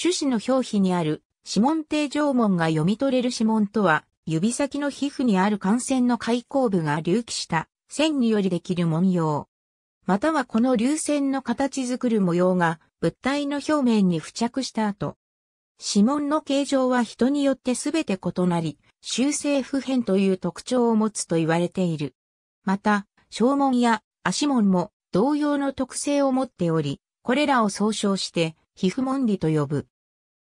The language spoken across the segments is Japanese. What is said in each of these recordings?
種子の表皮にある指紋定常紋が読み取れる指紋とは、指先の皮膚にある感染の開口部が隆起した線によりできる文様。またはこの流線の形作る模様が物体の表面に付着した後。指紋の形状は人によって全て異なり、修正不変という特徴を持つと言われている。また、小紋や足紋も同様の特性を持っており、これらを総称して皮膚門理と呼ぶ。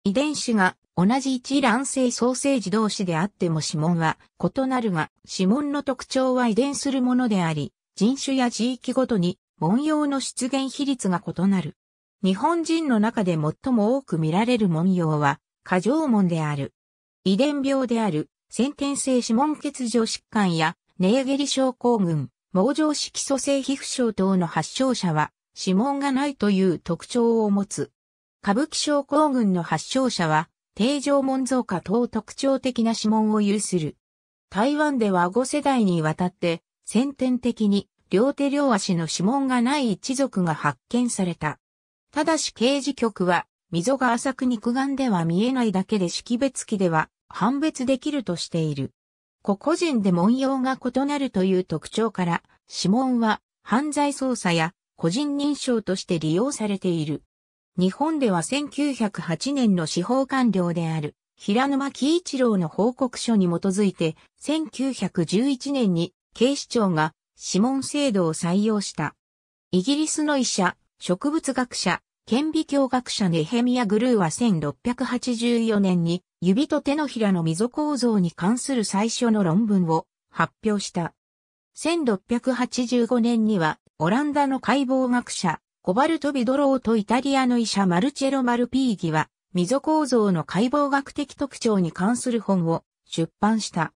遺伝子が同じ一卵性双生児同士であっても指紋は異なるが、指紋の特徴は遺伝するものであり、人種や地域ごとに文様の出現比率が異なる。日本人の中で最も多く見られる文様は、過剰紋である。遺伝病である、先天性指紋欠如疾患や、ネーゲリ症候群、網状色素性皮膚症等の発症者は、指紋がないという特徴を持つ。歌舞伎症候群の発症者は、定常門造加等特徴的な指紋を有する。台湾では5世代にわたって、先天的に両手両足の指紋がない一族が発見された。ただし刑事局は、溝が浅く肉眼では見えないだけで識別器では判別できるとしている。個々人で文様が異なるという特徴から、指紋は犯罪捜査や個人認証として利用されている。日本では1908年の司法官僚である平沼喜一郎の報告書に基づいて1911年に警視庁が指紋制度を採用した。イギリスの医者、植物学者、顕微鏡学者ネヘミア・グルーは1684年に指と手のひらの溝構造に関する最初の論文を発表した。1685年にはオランダの解剖学者コバルトビドローとイタリアの医者マルチェロ・マルピーギは、溝構造の解剖学的特徴に関する本を出版した。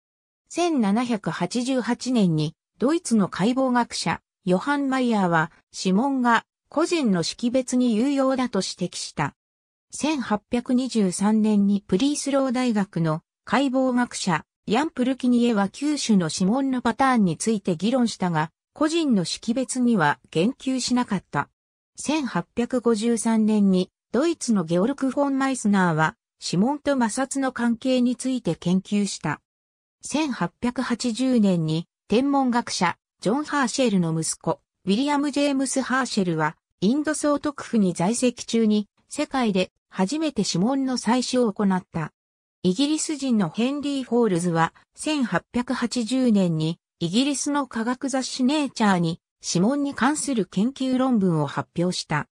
1788年にドイツの解剖学者ヨハン・マイヤーは指紋が個人の識別に有用だと指摘した。1823年にプリースロー大学の解剖学者ヤン・プルキニエは九種の指紋のパターンについて議論したが、個人の識別には言及しなかった。1853年にドイツのゲオルク・フォン・マイスナーは指紋と摩擦の関係について研究した。1880年に天文学者ジョン・ハーシェルの息子ウィリアム・ジェームス・ハーシェルはインド総督府に在籍中に世界で初めて指紋の採取を行った。イギリス人のヘンリー・フォールズは1880年にイギリスの科学雑誌ネイチャーに指紋に関する研究論文を発表した。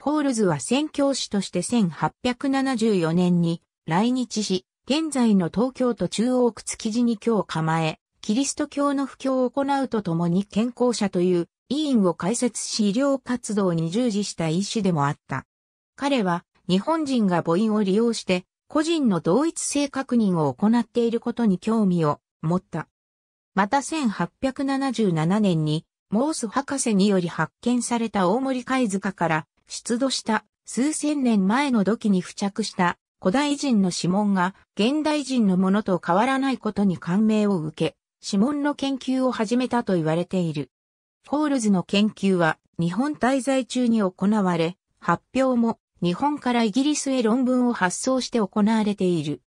ホールズは宣教師として1874年に来日し、現在の東京都中央区築地に今日構え、キリスト教の布教を行うとともに健康者という委員を開設し医療活動に従事した医師でもあった。彼は日本人が母音を利用して個人の同一性確認を行っていることに興味を持った。また1877年にモース博士により発見された大森貝塚から出土した数千年前の土器に付着した古代人の指紋が現代人のものと変わらないことに感銘を受け、指紋の研究を始めたと言われている。ホールズの研究は日本滞在中に行われ、発表も日本からイギリスへ論文を発送して行われている。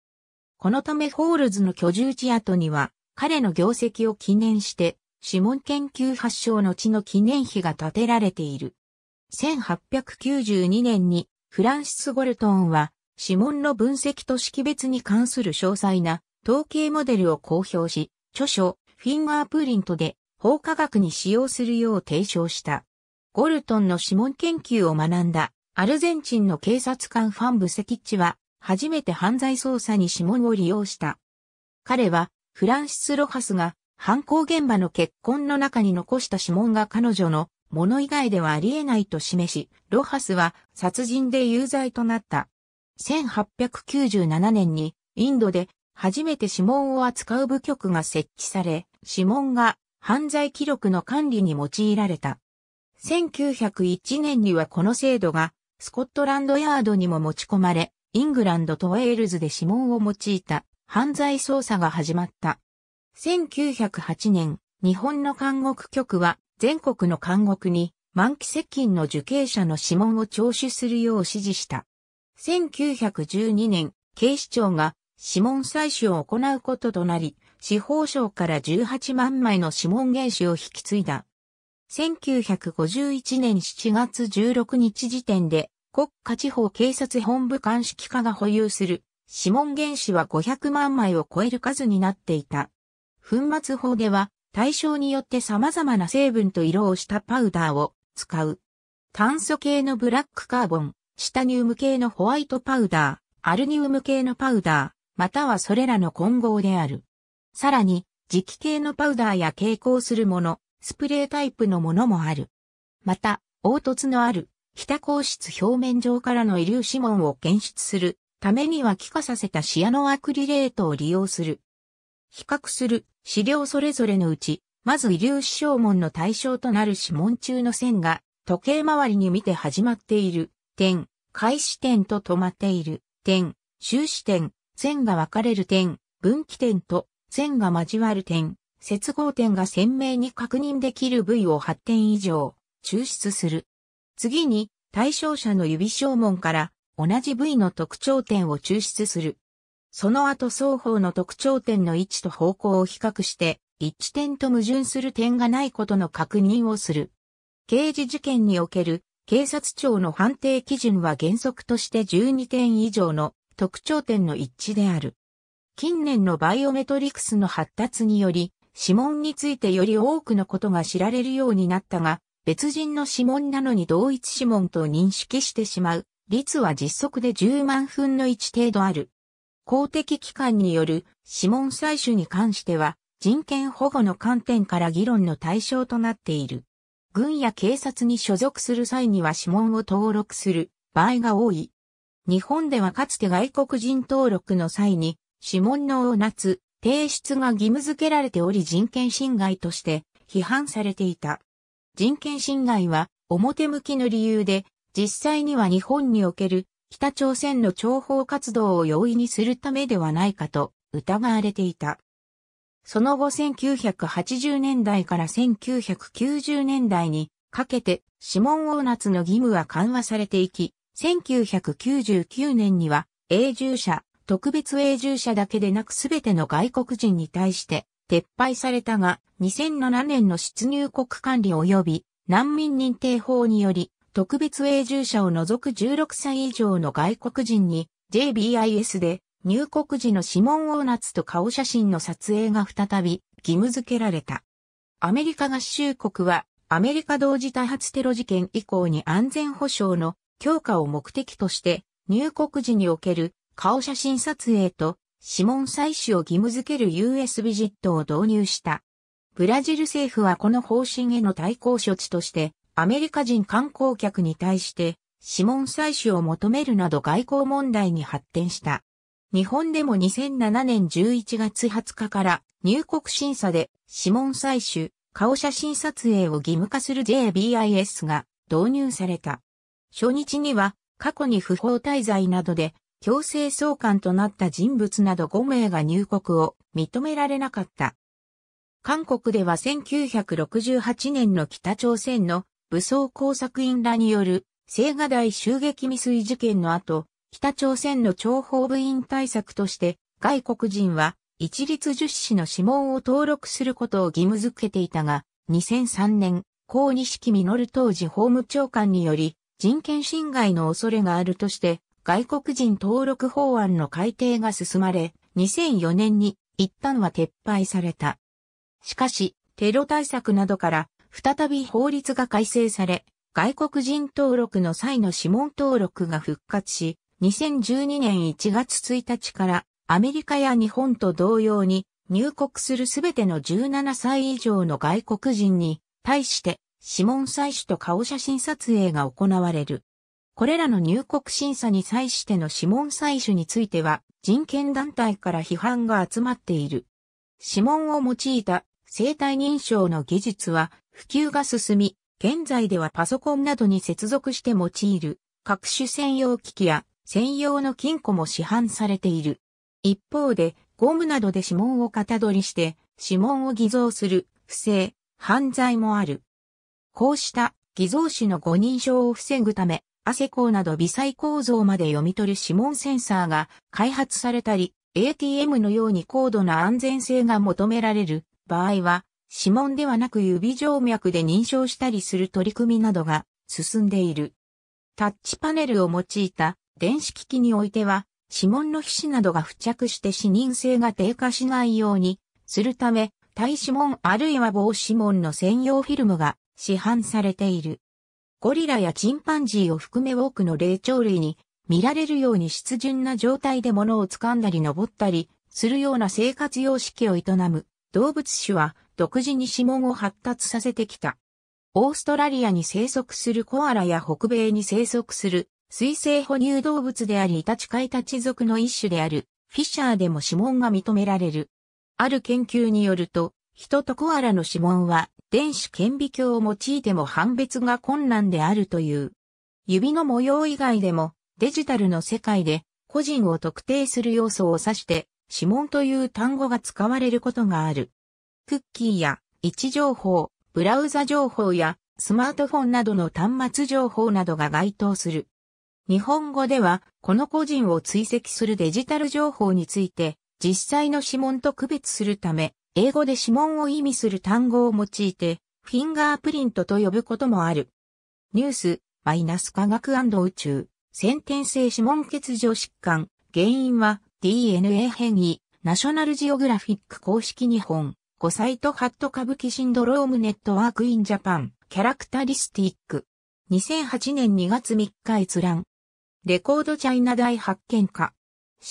このためホールズの居住地跡には彼の業績を記念して指紋研究発祥の地の記念碑が建てられている。1892年にフランシス・ゴルトンは指紋の分析と識別に関する詳細な統計モデルを公表し、著書フィンガープリントで法科学に使用するよう提唱した。ゴルトンの指紋研究を学んだアルゼンチンの警察官ファン・ブセキッチは初めて犯罪捜査に指紋を利用した。彼はフランシス・ロハスが犯行現場の血痕の中に残した指紋が彼女のもの以外ではありえないと示し、ロハスは殺人で有罪となった。1897年にインドで初めて指紋を扱う部局が設置され、指紋が犯罪記録の管理に用いられた。1901年にはこの制度がスコットランドヤードにも持ち込まれ、イングランドとウェールズで指紋を用いた犯罪捜査が始まった。1908年、日本の監獄局は全国の監獄に満期接近の受刑者の指紋を聴取するよう指示した。1912年、警視庁が指紋採取を行うこととなり、司法省から18万枚の指紋原子を引き継いだ。1951年7月16日時点で国家地方警察本部鑑識課が保有する指紋原子は500万枚を超える数になっていた。粉末法では対象によって様々な成分と色をしたパウダーを使う。炭素系のブラックカーボン、シタニウム系のホワイトパウダー、アルニウム系のパウダー、またはそれらの混合である。さらに、磁気系のパウダーや蛍光するもの、スプレータイプのものもある。また、凹凸のある、非多孔質表面上からの遺留指紋を検出するためには気化させたシアノアクリレートを利用する。比較する資料それぞれのうち、まず遺留子証文の対象となる指紋中の線が、時計回りに見て始まっている点、開始点と止まっている点、終始点、線が分かれる点、分岐点と線が交わる点、接合点が鮮明に確認できる部位を8点以上抽出する。次に対象者の指証文から同じ部位の特徴点を抽出する。その後双方の特徴点の位置と方向を比較して、一致点と矛盾する点がないことの確認をする。刑事事件における警察庁の判定基準は原則として12点以上の特徴点の一致である。近年のバイオメトリクスの発達により、指紋についてより多くのことが知られるようになったが、別人の指紋なのに同一指紋と認識してしまう率は実測で10万分の1程度ある。公的機関による指紋採取に関しては人権保護の観点から議論の対象となっている。軍や警察に所属する際には指紋を登録する場合が多い。日本ではかつて外国人登録の際に指紋の応捺、提出が義務付けられており人権侵害として批判されていた。人権侵害は表向きの理由で実際には日本における北朝鮮の諜報活動を容易にするためではないかと疑われていた。その後1980年代から1990年代にかけて指紋王夏の義務は緩和されていき、1999年には永住者、特別永住者だけでなくすべての外国人に対して撤廃されたが、2007年の出入国管理及び難民認定法により特別永住者を除く16歳以上の外国人に JBIS で入国時の指紋を夏と顔写真の撮影が再び義務付けられた。アメリカ合衆国はアメリカ同時多発テロ事件以降に安全保障の強化を目的として入国時における顔写真撮影と指紋採取を義務付ける US ビジットを導入した。ブラジル政府はこの方針への対抗処置としてアメリカ人観光客に対して指紋採取を求めるなど外交問題に発展した。日本でも2007年11月20日から入国審査で指紋採取、顔写真撮影を義務化する JBIS が導入された。初日には過去に不法滞在などで強制送還となった人物など5名が入国を認められなかった。韓国では1968年の北朝鮮の武装工作員らによる、青瓦台襲撃未遂事件の後、北朝鮮の諜報部員対策として、外国人は一律十子の指紋を登録することを義務付けていたが、2003年、高木実当時法務長官により、人権侵害の恐れがあるとして、外国人登録法案の改定が進まれ、2004年に一旦は撤廃された。しかし、テロ対策などから再び法律が改正され、外国人登録の際の指紋登録が復活し、2012年1月1日からアメリカや日本と同様に入国するすべての17歳以上の外国人に対して指紋採取と顔写真撮影が行われる。これらの入国審査に際しての指紋採取については人権団体から批判が集まっている。指紋を用いた生体認証の技術は普及が進み、現在ではパソコンなどに接続して用いる各種専用機器や専用の金庫も市販されている。一方で、ゴムなどで指紋を型取りして、指紋を偽造する不正、犯罪もある。こうした偽造紙の誤認証を防ぐため、アセコーなど微細構造まで読み取る指紋センサーが開発されたり、ATM のように高度な安全性が求められる場合は、指紋ではなく指静脈で認証したりする取り組みなどが進んでいる。タッチパネルを用いた電子機器においては、指紋の皮脂などが付着して視認性が低下しないようにするため、体指紋あるいは防指紋の専用フィルムが市販されている。ゴリラやチンパンジーを含め多くの霊長類に見られるように湿潤な状態で物を掴んだり登ったりするような生活様式を営む動物種は独自に指紋を発達させてきた。オーストラリアに生息するコアラや北米に生息する水生哺乳動物でありイタチカイタチ族の一種であるフィッシャーでも指紋が認められる。ある研究によると、人とコアラの指紋は電子顕微鏡を用いても判別が困難であるという。指の模様以外でもデジタルの世界で個人を特定する要素を指して指紋という単語が使われることがある。クッキーや位置情報、ブラウザ情報やスマートフォンなどの端末情報などが該当する。日本語では、この個人を追跡するデジタル情報について、実際の指紋と区別するため、英語で指紋を意味する単語を用いて、フィンガープリントと呼ぶこともある。ニュース、マイナス科学宇宙、先天性指紋欠如疾患、原因は DNA 変異、ナショナルジオグラフィック公式日本。5サイトハット歌舞伎シンドロームネットワークインジャパン、キャラクタリスティック。2008年2月3日閲覧。レコードチャイナ大発見家。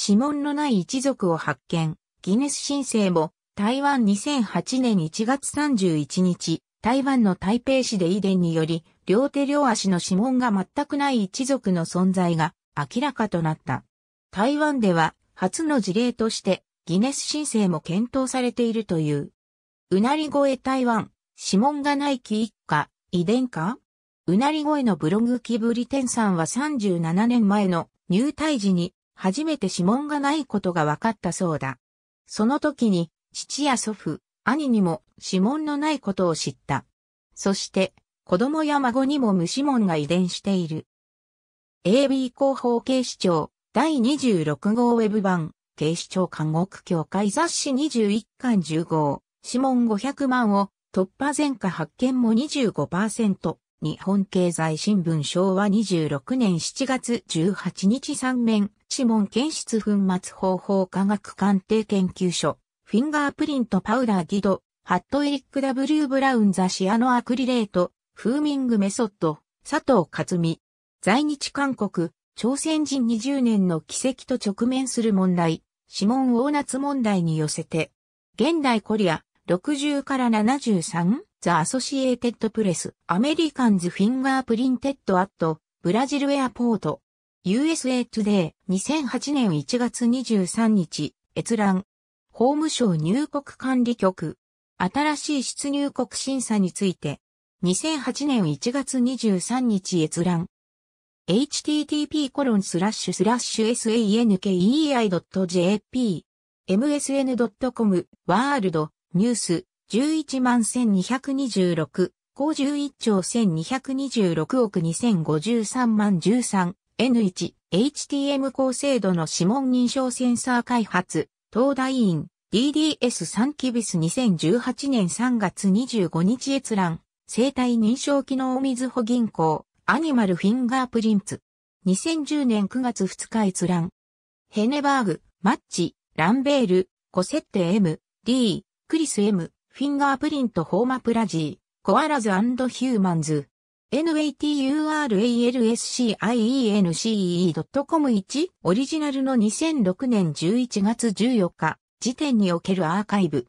指紋のない一族を発見。ギネス申請も、台湾2008年1月31日、台湾の台北市で遺伝により、両手両足の指紋が全くない一族の存在が明らかとなった。台湾では、初の事例として、ギネス申請も検討されているという。うなり声台湾、指紋がない木一家、遺伝かうなり声のブログ木ぶり天さんは37年前の入隊時に初めて指紋がないことが分かったそうだ。その時に父や祖父、兄にも指紋のないことを知った。そして子供や孫にも無指紋が遺伝している。AB 広報警視庁第26号ウェブ版警視庁監獄協会雑誌21巻10号指紋500万を突破前科発見も25%。日本経済新聞昭和26年7月18日3面、指紋検出粉末方法科学鑑定研究所、フィンガープリントパウダーギド、ハットエリック W ブラウンザシアノアクリレート、フーミングメソッド、佐藤勝美。在日韓国、朝鮮人20年の奇跡と直面する問題、指紋ナ夏問題に寄せて、現代コリア、60から73ザ・アソシエーテッド・プレスアメリカンズ・フィンガープリンテッド・アットブラジル・エアポート USA トゥデイ2008年1月23日閲覧法務省入国管理局新しい出入国審査について2008年1月23日閲覧 http コロンスラッシュスラッシュ sankei.jp msn.com ワールドニュース、11万1226、高1兆1226億2053万 13N1、HTM 高精度の指紋認証センサー開発、東大院、DDS3 キビス2018年3月25日閲覧、生体認証機能水保銀行、アニマルフィンガープリンツ。2010年9月2日閲覧。ヘネバーグ、マッチ、ランベール、コセッテ M、D、クリス M、フィンガープリントホーマプラジー、コアラズヒューマンズ、naturalscience.com1 オリジナルの2006年11月14日時点におけるアーカイブ。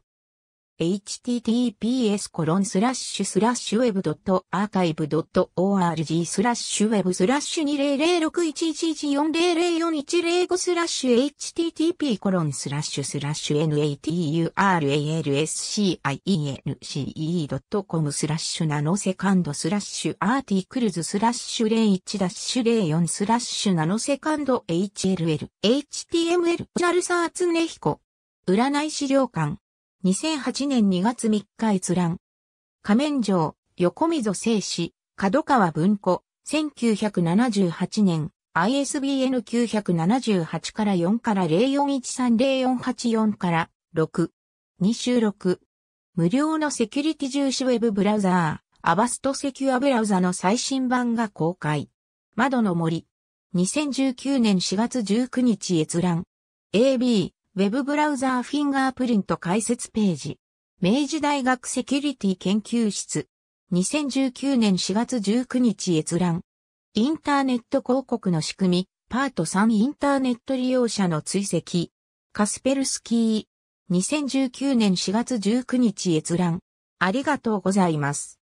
https コロンスラッシュスラッシュウェブドットアーカイブドット org スラッシュウェブスラッシュ20061114004105スラッシュ http コロンスラッシュスラッシュ naturalscience ドットコムスラッシュナノセカンドスラッシュアーティクルズスラッシュ01ダッシュ04スラッシュナノセカンド HLL html ジャルサーツネヒコ占い資料館2008年2月3日閲覧。仮面城、横溝正史、角川文庫、1978年、ISBN 978から4から04130484から6。2収録。無料のセキュリティ重視ウェブブラウザー、アバストセキュアブラウザの最新版が公開。窓の森。2019年4月19日閲覧。AB、ウェブブラウザーフィンガープリント解説ページ。明治大学セキュリティ研究室。2019年4月19日閲覧。インターネット広告の仕組み、パート3インターネット利用者の追跡。カスペルスキー。2019年4月19日閲覧。ありがとうございます。